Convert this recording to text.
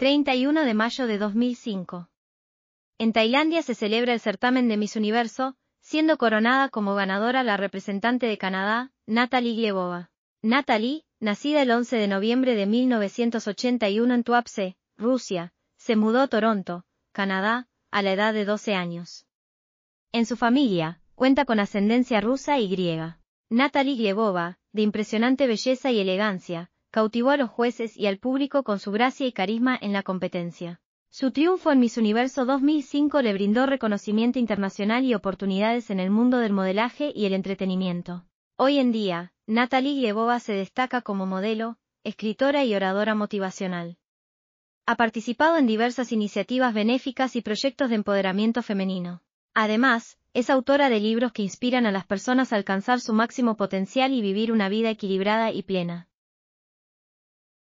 31 de mayo de 2005. En Tailandia se celebra el certamen de Miss Universo, siendo coronada como ganadora la representante de Canadá, Natalie Glebova. Natalie, nacida el 11 de noviembre de 1981 en Tuapse, Rusia, se mudó a Toronto, Canadá, a la edad de 12 años. En su familia, cuenta con ascendencia rusa y griega. Natalie Glebova, de impresionante belleza y elegancia, cautivó a los jueces y al público con su gracia y carisma en la competencia. Su triunfo en Miss Universo 2005 le brindó reconocimiento internacional y oportunidades en el mundo del modelaje y el entretenimiento. Hoy en día, Natalie Glebova se destaca como modelo, escritora y oradora motivacional. Ha participado en diversas iniciativas benéficas y proyectos de empoderamiento femenino. Además, es autora de libros que inspiran a las personas a alcanzar su máximo potencial y vivir una vida equilibrada y plena.